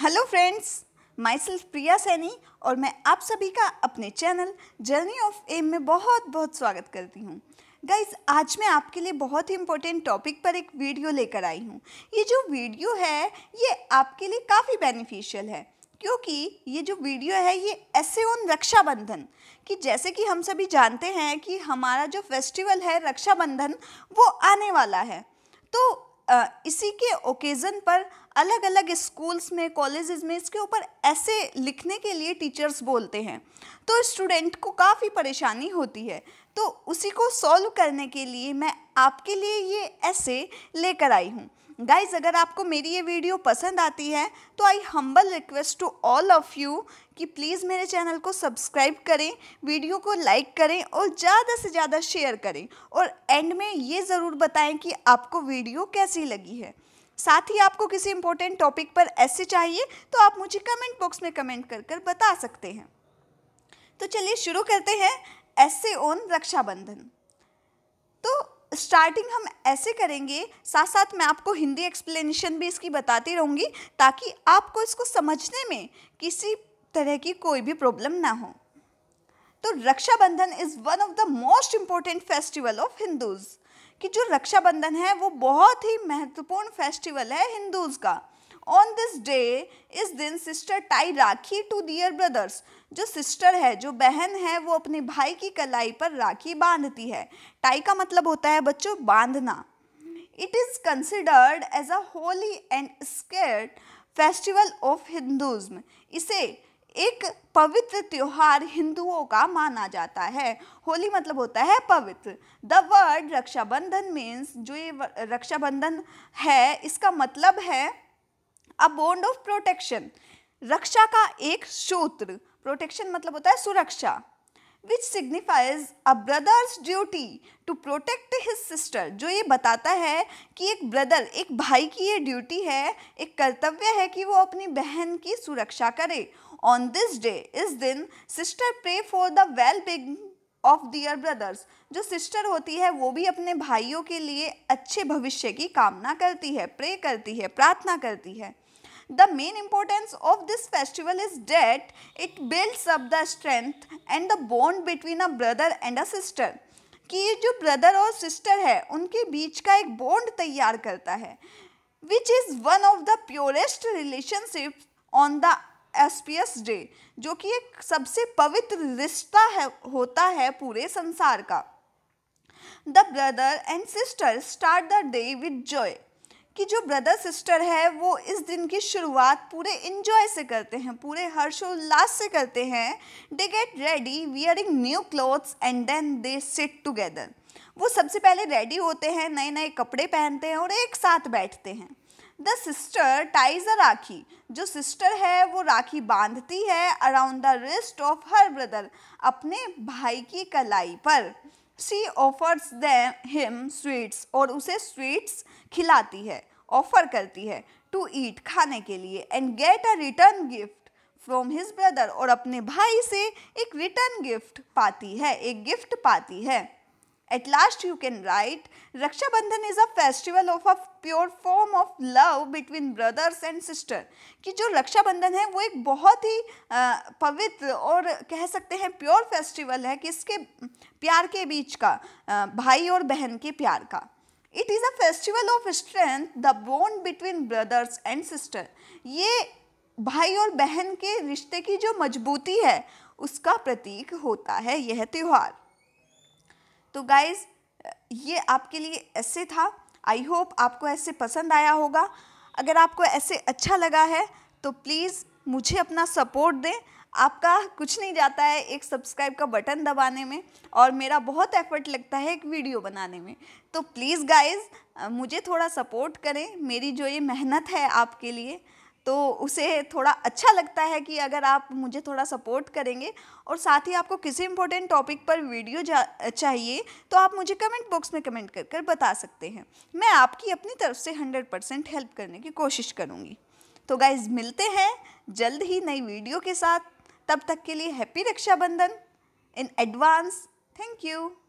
hello friends myself Priya Saini और मैं आप सभी का अपने चैनल जर्नी ऑफ एम में बहुत बहुत स्वागत करती हूँ गाइज आज मैं आपके लिए बहुत ही इम्पोर्टेंट टॉपिक पर एक वीडियो लेकर आई हूँ ये जो वीडियो है ये आपके लिए काफ़ी बेनिफिशियल है क्योंकि ये जो वीडियो है ये ऐसे ऑन रक्षाबंधन कि जैसे कि हम सभी जानते हैं कि हमारा जो फेस्टिवल है रक्षाबंधन वो आने वाला है तो इसी के ओकेज़न पर अलग अलग स्कूल्स में कॉलेजेस में इसके ऊपर ऐसे लिखने के लिए टीचर्स बोलते हैं तो स्टूडेंट को काफ़ी परेशानी होती है तो उसी को सॉल्व करने के लिए मैं आपके लिए ये ऐसे लेकर आई हूँ गाइज अगर आपको मेरी ये वीडियो पसंद आती है तो I humble request to all of you कि प्लीज़ मेरे चैनल को सब्सक्राइब करें वीडियो को लाइक करें और ज़्यादा से ज़्यादा शेयर करें और एंड में ये ज़रूर बताएं कि आपको वीडियो कैसी लगी है साथ ही आपको किसी इंपॉर्टेंट टॉपिक पर ऐसे चाहिए तो आप मुझे कमेंट बॉक्स में कमेंट कर कर बता सकते हैं तो चलिए शुरू करते हैं ऐसे ओन रक्षाबंधन स्टार्टिंग हम ऐसे करेंगे साथ साथ मैं आपको हिंदी एक्सप्लेनेशन भी इसकी बताती रहूँगी ताकि आपको इसको समझने में किसी तरह की कोई भी प्रॉब्लम ना हो तो Rakshabandhan is one of the most important festival of Hindus कि जो रक्षाबंधन है वो बहुत ही महत्वपूर्ण फेस्टिवल है हिंदूज़ का ऑन दिस डे इस दिन sister tie rakhi to their brothers जो सिस्टर है जो बहन है वो अपने भाई की कलाई पर राखी बांधती है टाई का मतलब होता है बच्चों बांधना it is considered as a holy and sacred festival of Hinduism इसे एक पवित्र त्यौहार हिंदुओं का माना जाता है होली मतलब होता है पवित्र द वर्ड रक्षाबंधन मीन्स जो ये रक्षाबंधन है इसका मतलब है अ बॉन्ड ऑफ प्रोटेक्शन रक्षा का एक सूत्र प्रोटेक्शन मतलब होता है सुरक्षा which signifies a brother's duty to protect his sister जो ये बताता है कि एक ब्रदर एक भाई की ये ड्यूटी है एक कर्तव्य है कि वो अपनी बहन की सुरक्षा करे ऑन दिस डे इस दिन sister pray for the well being of their brothers जो सिस्टर होती है वो भी अपने भाइयों के लिए अच्छे भविष्य की कामना करती है प्रे करती है प्रार्थना करती है the main importance of this festival is that it builds up the strength and the bond between a brother and a sister कि ये जो ब्रदर और सिस्टर है उनके बीच का एक बॉन्ड तैयार करता है which is one of the purest relationship on the SPS day जो कि एक सबसे पवित्र रिश्ता है होता है पूरे संसार का the brother and sister start the day with joy कि जो ब्रदर सिस्टर है वो इस दिन की शुरुआत पूरे इन्जॉय से करते हैं पूरे हर्षोल्लास से करते हैं they get ready wearing new clothes and then they sit together वो सबसे पहले रेडी होते हैं नए नए कपड़े पहनते हैं और एक साथ बैठते हैं the sister ties a rakhi जो सिस्टर है वो राखी बांधती है around the wrist of her brother अपने भाई की कलाई पर शी ऑफर्स हिम स्वीट्स और उसे स्वीट्स खिलाती है ऑफर करती है टू ईट खाने के लिए and get a return gift from his brother और अपने भाई से एक रिटर्न गिफ्ट पाती है एक गिफ्ट पाती है at last you can write Rakshabandhan is a festival of a pure form of love between brothers and sister कि जो रक्षाबंधन है वो एक बहुत ही पवित्र और कह सकते हैं प्योर फेस्टिवल है किसके प्यार के बीच का भाई और बहन के प्यार का it is a festival of strength the bond between brothers and sister ये भाई और बहन के रिश्ते की जो मजबूती है उसका प्रतीक होता है यह त्यौहार तो गाइज़ ये आपके लिए ऐसे था आई होप आपको ऐसे पसंद आया होगा अगर आपको ऐसे अच्छा लगा है तो प्लीज़ मुझे अपना सपोर्ट दें आपका कुछ नहीं जाता है एक सब्सक्राइब का बटन दबाने में और मेरा बहुत एफर्ट लगता है एक वीडियो बनाने में तो प्लीज़ गाइज़ मुझे थोड़ा सपोर्ट करें मेरी जो ये मेहनत है आपके लिए तो उसे थोड़ा अच्छा लगता है कि अगर आप मुझे थोड़ा सपोर्ट करेंगे और साथ ही आपको किसी इंपॉर्टेंट टॉपिक पर वीडियो चाहिए तो आप मुझे कमेंट बॉक्स में कमेंट कर कर बता सकते हैं मैं आपकी अपनी तरफ से हंड्रेड परसेंट हेल्प करने की कोशिश करूँगी तो गाइज मिलते हैं जल्द ही नई वीडियो के साथ तब तक के लिए happy Rakshabandhan in advance thank you